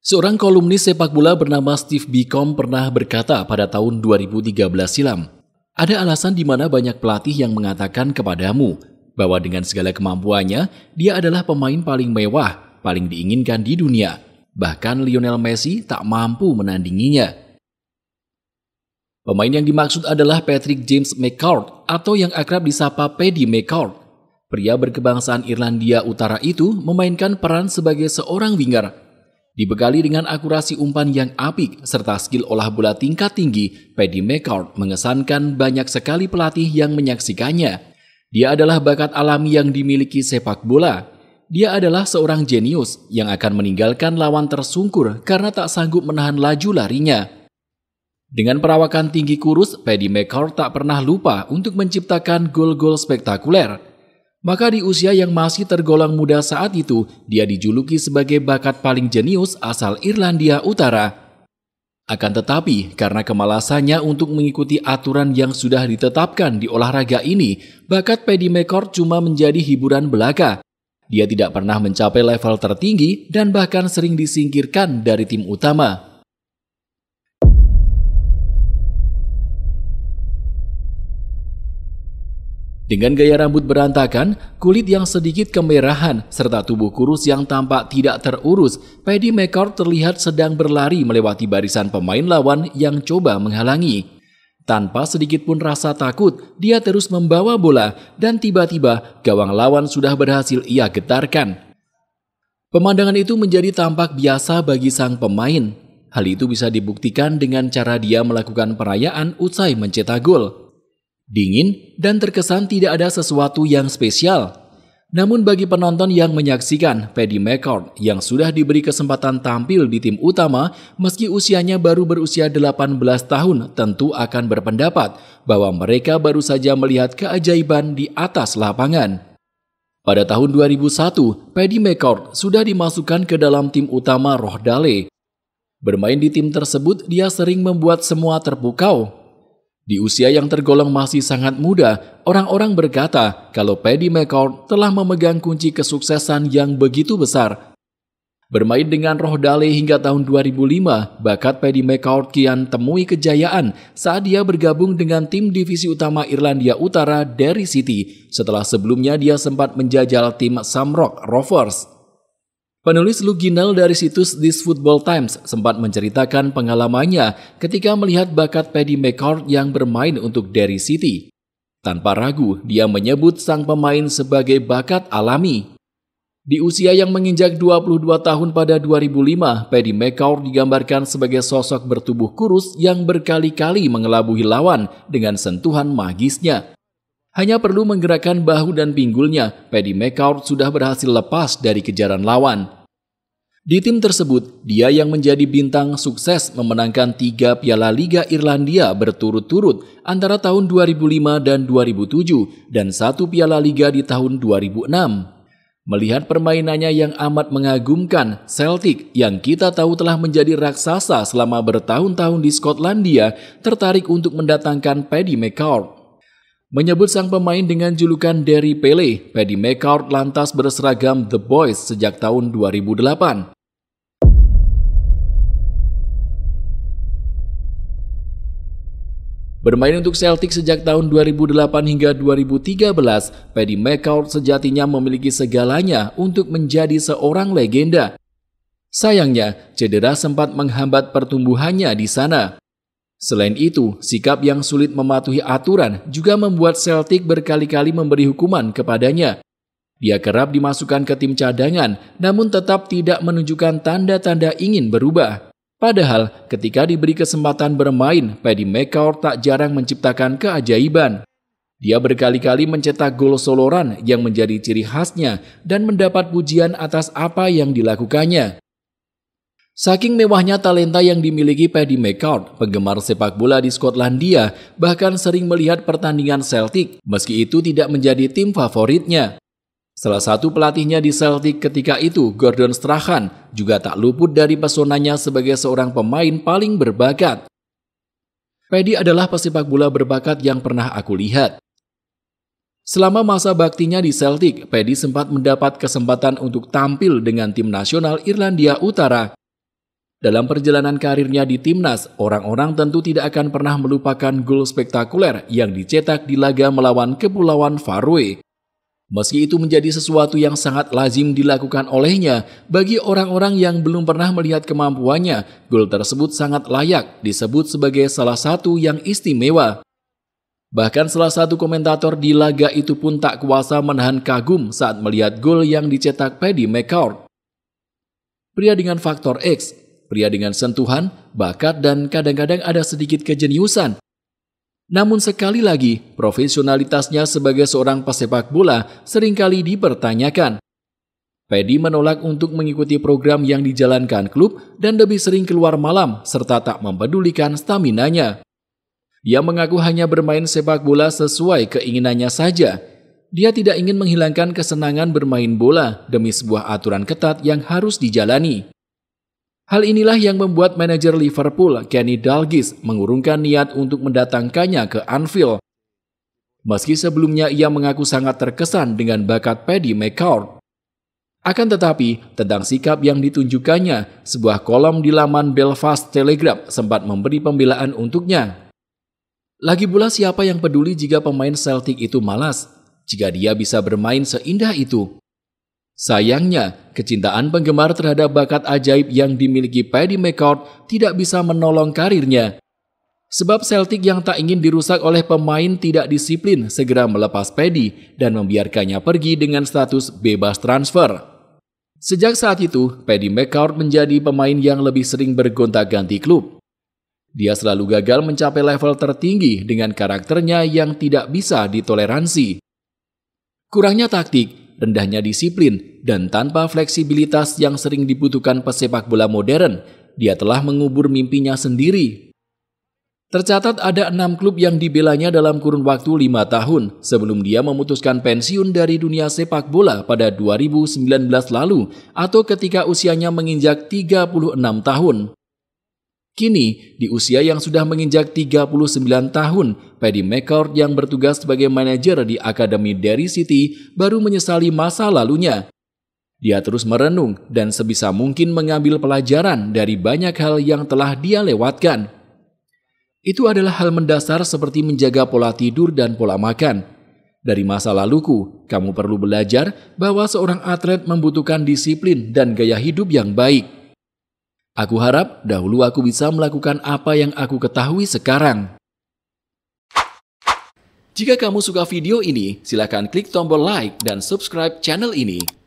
Seorang kolumnis sepak bola bernama Steve Bicom pernah berkata pada tahun 2013 silam, ada alasan di mana banyak pelatih yang mengatakan kepadamu bahwa dengan segala kemampuannya, dia adalah pemain paling mewah, paling diinginkan di dunia. Bahkan Lionel Messi tak mampu menandinginya. Pemain yang dimaksud adalah Patrick James McCord atau yang akrab disapa Paddy McCord. Pria berkebangsaan Irlandia Utara itu memainkan peran sebagai seorang winger Dibekali dengan akurasi umpan yang apik serta skill olah bola tingkat tinggi, Paddy McCord mengesankan banyak sekali pelatih yang menyaksikannya. Dia adalah bakat alami yang dimiliki sepak bola. Dia adalah seorang jenius yang akan meninggalkan lawan tersungkur karena tak sanggup menahan laju larinya. Dengan perawakan tinggi kurus, Paddy McCord tak pernah lupa untuk menciptakan gol-gol spektakuler – maka di usia yang masih tergolong muda saat itu, dia dijuluki sebagai bakat paling jenius asal Irlandia Utara. Akan tetapi, karena kemalasannya untuk mengikuti aturan yang sudah ditetapkan di olahraga ini, bakat Paddy McCord cuma menjadi hiburan belaka. Dia tidak pernah mencapai level tertinggi dan bahkan sering disingkirkan dari tim utama. Dengan gaya rambut berantakan, kulit yang sedikit kemerahan, serta tubuh kurus yang tampak tidak terurus, Paddy McCord terlihat sedang berlari melewati barisan pemain lawan yang coba menghalangi. Tanpa sedikit pun rasa takut, dia terus membawa bola dan tiba-tiba gawang lawan sudah berhasil ia getarkan. Pemandangan itu menjadi tampak biasa bagi sang pemain. Hal itu bisa dibuktikan dengan cara dia melakukan perayaan usai mencetak gol dingin, dan terkesan tidak ada sesuatu yang spesial. Namun bagi penonton yang menyaksikan, Paddy McCord yang sudah diberi kesempatan tampil di tim utama meski usianya baru berusia 18 tahun tentu akan berpendapat bahwa mereka baru saja melihat keajaiban di atas lapangan. Pada tahun 2001, Paddy McCord sudah dimasukkan ke dalam tim utama Rohdale. Bermain di tim tersebut, dia sering membuat semua terpukau di usia yang tergolong masih sangat muda, orang-orang berkata kalau Paddy McCord telah memegang kunci kesuksesan yang begitu besar. Bermain dengan roh Dale hingga tahun 2005, bakat Paddy McCord kian temui kejayaan saat dia bergabung dengan tim divisi utama Irlandia Utara Derry City setelah sebelumnya dia sempat menjajal tim Samrock Rovers. Penulis Luginal dari situs This Football Times sempat menceritakan pengalamannya ketika melihat bakat Paddy McCord yang bermain untuk Derry City. Tanpa ragu, dia menyebut sang pemain sebagai bakat alami. Di usia yang menginjak 22 tahun pada 2005, Paddy McCord digambarkan sebagai sosok bertubuh kurus yang berkali-kali mengelabuhi lawan dengan sentuhan magisnya. Hanya perlu menggerakkan bahu dan pinggulnya, Paddy McCourt sudah berhasil lepas dari kejaran lawan. Di tim tersebut, dia yang menjadi bintang sukses memenangkan tiga Piala Liga Irlandia berturut-turut antara tahun 2005 dan 2007 dan satu Piala Liga di tahun 2006. Melihat permainannya yang amat mengagumkan, Celtic yang kita tahu telah menjadi raksasa selama bertahun-tahun di Skotlandia tertarik untuk mendatangkan Paddy McCourt. Menyebut sang pemain dengan julukan Derry Pele, Paddy McCourt lantas berseragam The Boys sejak tahun 2008. Bermain untuk Celtic sejak tahun 2008 hingga 2013, Paddy McCourt sejatinya memiliki segalanya untuk menjadi seorang legenda. Sayangnya, cedera sempat menghambat pertumbuhannya di sana. Selain itu, sikap yang sulit mematuhi aturan juga membuat Celtic berkali-kali memberi hukuman kepadanya. Dia kerap dimasukkan ke tim cadangan, namun tetap tidak menunjukkan tanda-tanda ingin berubah. Padahal, ketika diberi kesempatan bermain, Paddy McCourt tak jarang menciptakan keajaiban. Dia berkali-kali mencetak gol soloran yang menjadi ciri khasnya dan mendapat pujian atas apa yang dilakukannya. Saking mewahnya talenta yang dimiliki Paddy McCourt, penggemar sepak bola di Skotlandia bahkan sering melihat pertandingan Celtic, meski itu tidak menjadi tim favoritnya. Salah satu pelatihnya di Celtic ketika itu, Gordon Strachan, juga tak luput dari pesonanya sebagai seorang pemain paling berbakat. Paddy adalah pesepak bola berbakat yang pernah aku lihat. Selama masa baktinya di Celtic, Paddy sempat mendapat kesempatan untuk tampil dengan tim nasional Irlandia Utara dalam perjalanan karirnya di timnas, orang-orang tentu tidak akan pernah melupakan gol spektakuler yang dicetak di laga melawan Kepulauan Faroe. Meski itu menjadi sesuatu yang sangat lazim dilakukan olehnya, bagi orang-orang yang belum pernah melihat kemampuannya, gol tersebut sangat layak disebut sebagai salah satu yang istimewa. Bahkan salah satu komentator di laga itu pun tak kuasa menahan kagum saat melihat gol yang dicetak Paddy McCourt. Pria dengan faktor X pria dengan sentuhan, bakat, dan kadang-kadang ada sedikit kejeniusan. Namun sekali lagi, profesionalitasnya sebagai seorang pesepak bola seringkali dipertanyakan. Pedi menolak untuk mengikuti program yang dijalankan klub dan lebih sering keluar malam serta tak mempedulikan staminanya. Dia mengaku hanya bermain sepak bola sesuai keinginannya saja. Dia tidak ingin menghilangkan kesenangan bermain bola demi sebuah aturan ketat yang harus dijalani. Hal inilah yang membuat manajer Liverpool, Kenny Dalgis, mengurungkan niat untuk mendatangkannya ke Anfield. Meski sebelumnya ia mengaku sangat terkesan dengan bakat Paddy McCourt. Akan tetapi, tentang sikap yang ditunjukkannya, sebuah kolom di laman Belfast Telegraph sempat memberi pembelaan untuknya. Lagi pula siapa yang peduli jika pemain Celtic itu malas, jika dia bisa bermain seindah itu. Sayangnya, kecintaan penggemar terhadap bakat ajaib yang dimiliki Paddy McCord tidak bisa menolong karirnya. Sebab Celtic yang tak ingin dirusak oleh pemain tidak disiplin segera melepas Paddy dan membiarkannya pergi dengan status bebas transfer. Sejak saat itu, Paddy McCord menjadi pemain yang lebih sering bergonta-ganti klub. Dia selalu gagal mencapai level tertinggi dengan karakternya yang tidak bisa ditoleransi. Kurangnya taktik, rendahnya disiplin, dan tanpa fleksibilitas yang sering dibutuhkan pesepak bola modern, dia telah mengubur mimpinya sendiri. Tercatat ada enam klub yang dibelanya dalam kurun waktu lima tahun sebelum dia memutuskan pensiun dari dunia sepak bola pada 2019 lalu atau ketika usianya menginjak 36 tahun. Kini, di usia yang sudah menginjak 39 tahun, Paddy McCord yang bertugas sebagai manajer di Akademi Derry City baru menyesali masa lalunya. Dia terus merenung dan sebisa mungkin mengambil pelajaran dari banyak hal yang telah dia lewatkan. Itu adalah hal mendasar seperti menjaga pola tidur dan pola makan. Dari masa laluku, kamu perlu belajar bahwa seorang atlet membutuhkan disiplin dan gaya hidup yang baik. Aku harap dahulu aku bisa melakukan apa yang aku ketahui sekarang. Jika kamu suka video ini, silakan klik tombol like dan subscribe channel ini.